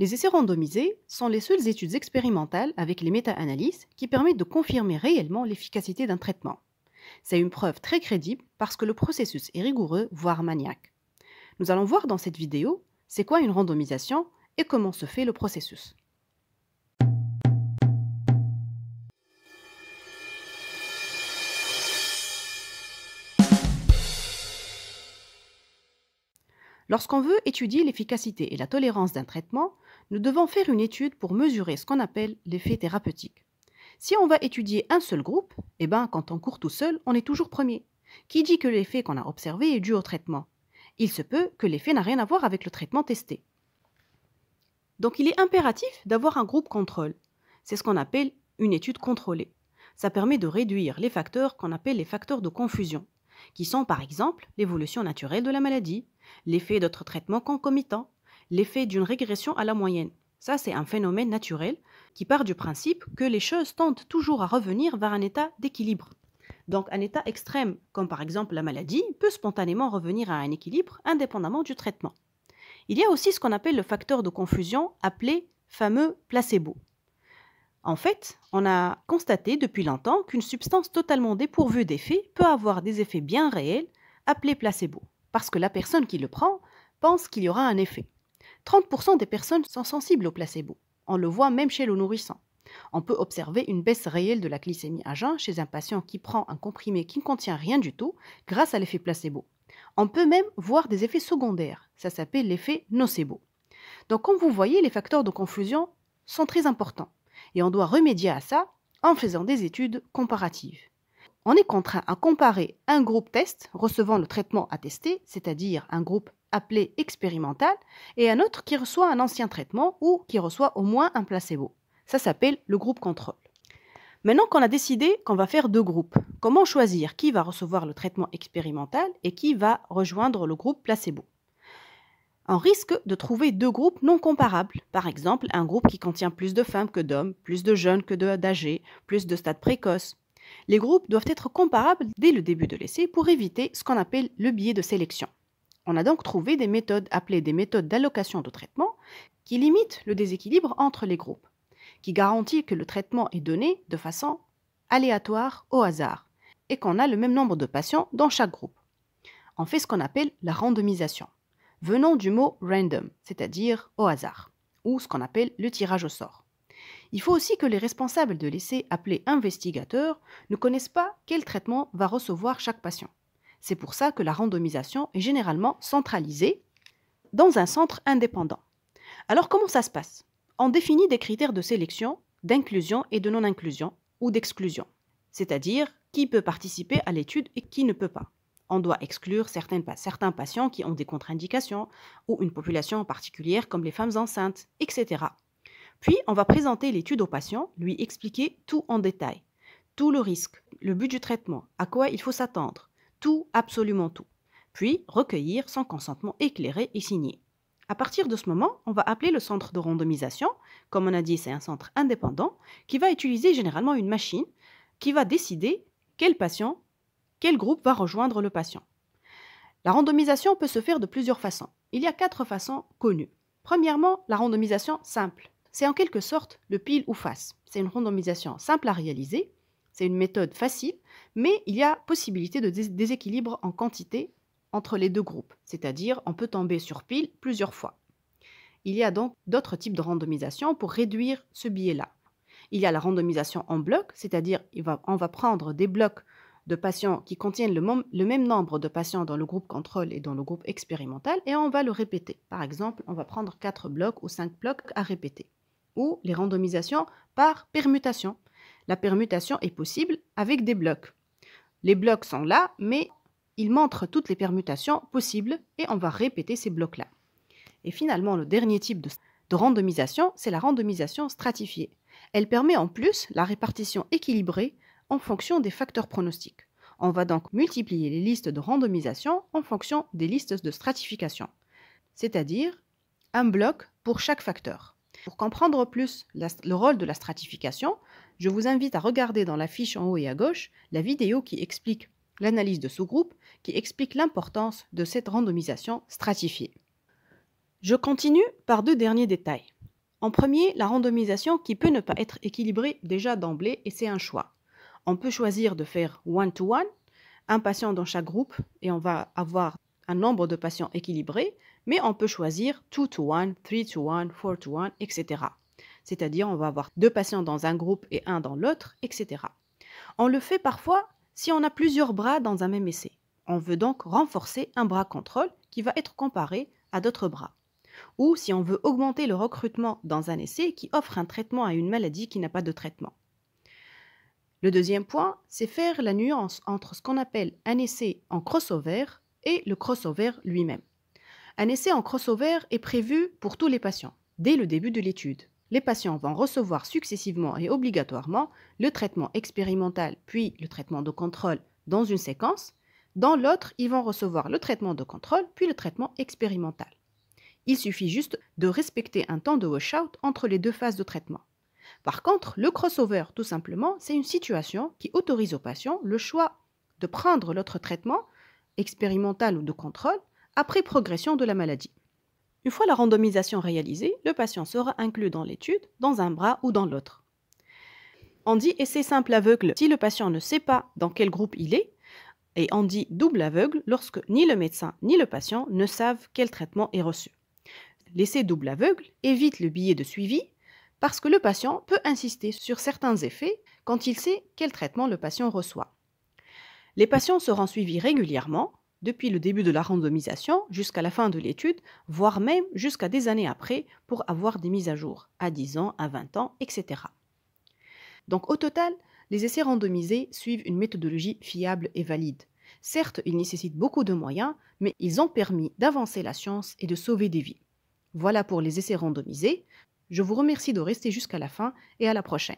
Les essais randomisés sont les seules études expérimentales avec les méta-analyses qui permettent de confirmer réellement l'efficacité d'un traitement. C'est une preuve très crédible parce que le processus est rigoureux, voire maniaque. Nous allons voir dans cette vidéo c'est quoi une randomisation et comment se fait le processus. Lorsqu'on veut étudier l'efficacité et la tolérance d'un traitement, nous devons faire une étude pour mesurer ce qu'on appelle l'effet thérapeutique. Si on va étudier un seul groupe, eh ben, quand on court tout seul, on est toujours premier. Qui dit que l'effet qu'on a observé est dû au traitement Il se peut que l'effet n'a rien à voir avec le traitement testé. Donc il est impératif d'avoir un groupe contrôle. C'est ce qu'on appelle une étude contrôlée. Ça permet de réduire les facteurs qu'on appelle les facteurs de confusion, qui sont par exemple l'évolution naturelle de la maladie, l'effet d'autres traitements concomitants, l'effet d'une régression à la moyenne. Ça, c'est un phénomène naturel qui part du principe que les choses tentent toujours à revenir vers un état d'équilibre. Donc un état extrême, comme par exemple la maladie, peut spontanément revenir à un équilibre indépendamment du traitement. Il y a aussi ce qu'on appelle le facteur de confusion appelé fameux placebo. En fait, on a constaté depuis longtemps qu'une substance totalement dépourvue d'effet peut avoir des effets bien réels appelés placebo, parce que la personne qui le prend pense qu'il y aura un effet. 30% des personnes sont sensibles au placebo. On le voit même chez le nourrissant. On peut observer une baisse réelle de la glycémie à jeun chez un patient qui prend un comprimé qui ne contient rien du tout grâce à l'effet placebo. On peut même voir des effets secondaires. Ça s'appelle l'effet nocebo. Donc comme vous voyez, les facteurs de confusion sont très importants. Et on doit remédier à ça en faisant des études comparatives. On est contraint à comparer un groupe test recevant le traitement à tester, c'est-à-dire un groupe appelé expérimental, et un autre qui reçoit un ancien traitement ou qui reçoit au moins un placebo. Ça s'appelle le groupe contrôle. Maintenant qu'on a décidé qu'on va faire deux groupes, comment choisir qui va recevoir le traitement expérimental et qui va rejoindre le groupe placebo On risque de trouver deux groupes non comparables, par exemple un groupe qui contient plus de femmes que d'hommes, plus de jeunes que d'âgés, plus de stades précoces. Les groupes doivent être comparables dès le début de l'essai pour éviter ce qu'on appelle le biais de sélection. On a donc trouvé des méthodes appelées des méthodes d'allocation de traitement qui limitent le déséquilibre entre les groupes, qui garantit que le traitement est donné de façon aléatoire au hasard et qu'on a le même nombre de patients dans chaque groupe. On fait ce qu'on appelle la randomisation, venant du mot random, c'est-à-dire au hasard, ou ce qu'on appelle le tirage au sort. Il faut aussi que les responsables de l'essai appelés investigateurs ne connaissent pas quel traitement va recevoir chaque patient. C'est pour ça que la randomisation est généralement centralisée dans un centre indépendant. Alors comment ça se passe On définit des critères de sélection, d'inclusion et de non-inclusion ou d'exclusion, c'est-à-dire qui peut participer à l'étude et qui ne peut pas. On doit exclure certains patients qui ont des contre-indications ou une population particulière comme les femmes enceintes, etc. Puis, on va présenter l'étude au patient, lui expliquer tout en détail, tout le risque, le but du traitement, à quoi il faut s'attendre, tout, absolument tout, puis recueillir son consentement éclairé et signé. À partir de ce moment, on va appeler le centre de randomisation. Comme on a dit, c'est un centre indépendant qui va utiliser généralement une machine qui va décider quel patient, quel groupe va rejoindre le patient. La randomisation peut se faire de plusieurs façons. Il y a quatre façons connues. Premièrement, la randomisation simple. C'est en quelque sorte le pile ou face. C'est une randomisation simple à réaliser c'est une méthode facile, mais il y a possibilité de déséquilibre en quantité entre les deux groupes, c'est-à-dire on peut tomber sur pile plusieurs fois. Il y a donc d'autres types de randomisation pour réduire ce biais-là. Il y a la randomisation en bloc, c'est-à-dire on va prendre des blocs de patients qui contiennent le, le, même nombre de patients dans le groupe contrôle et dans le groupe expérimental et on va le répéter. Par exemple, on va prendre 4 blocs ou 5 blocs à répéter. Ou les randomisations par permutation, la permutation est possible avec des blocs. Les blocs sont là, mais ils montrent toutes les permutations possibles et on va répéter ces blocs-là. Et finalement, le dernier type de, randomisation, c'est la randomisation stratifiée. Elle permet en plus la répartition équilibrée en fonction des facteurs pronostiques. On va donc multiplier les listes de randomisation en fonction des listes de stratification, c'est-à-dire un bloc pour chaque facteur. Pour comprendre plus le rôle de la stratification, je vous invite à regarder dans la fiche en haut et à gauche la vidéo qui explique l'analyse de sous groupe qui explique l'importance de cette randomisation stratifiée. Je continue par deux derniers détails. En premier, la randomisation qui peut ne pas être équilibrée déjà d'emblée et c'est un choix. On peut choisir de faire one-to-one, un patient dans chaque groupe et on va avoir un nombre de patients équilibré, mais on peut choisir 2 to 1, 3 to 1, 4 to 1, etc c'est-à-dire on va avoir deux patients dans un groupe et un dans l'autre, etc. On le fait parfois si on a plusieurs bras dans un même essai. On veut donc renforcer un bras contrôle qui va être comparé à d'autres bras. Ou si on veut augmenter le recrutement dans un essai qui offre un traitement à une maladie qui n'a pas de traitement. Le deuxième point, c'est faire la nuance entre ce qu'on appelle un essai en crossover et le crossover lui-même. Un essai en crossover est prévu pour tous les patients, dès le début de l'étude les patients vont recevoir successivement et obligatoirement le traitement expérimental puis le traitement de contrôle dans une séquence. Dans l'autre, ils vont recevoir le traitement de contrôle puis le traitement expérimental. Il suffit juste de respecter un temps de washout entre les deux phases de traitement. Par contre, le crossover, tout simplement, c'est une situation qui autorise aux patients le choix de prendre l'autre traitement, expérimental ou de contrôle, après progression de la maladie. Une fois la randomisation réalisée, le patient sera inclus dans l'étude, dans un bras ou dans l'autre. On dit essai simple aveugle si le patient ne sait pas dans quel groupe il est, et on dit double aveugle lorsque ni le médecin ni le patient ne savent quel traitement est reçu. L'essai double aveugle évite le billet de suivi parce que le patient peut insister sur certains effets quand il sait quel traitement le patient reçoit. Les patients seront suivis régulièrement depuis le début de la randomisation jusqu'à la fin de l'étude, voire même jusqu'à des années après pour avoir des mises à jour, à 10 ans, à 20 ans, etc. Donc au total, les essais randomisés suivent une méthodologie fiable et valide. Certes, ils nécessitent beaucoup de moyens, mais ils ont permis d'avancer la science et de sauver des vies. Voilà pour les essais randomisés. Je vous remercie de rester jusqu'à la fin et à la prochaine.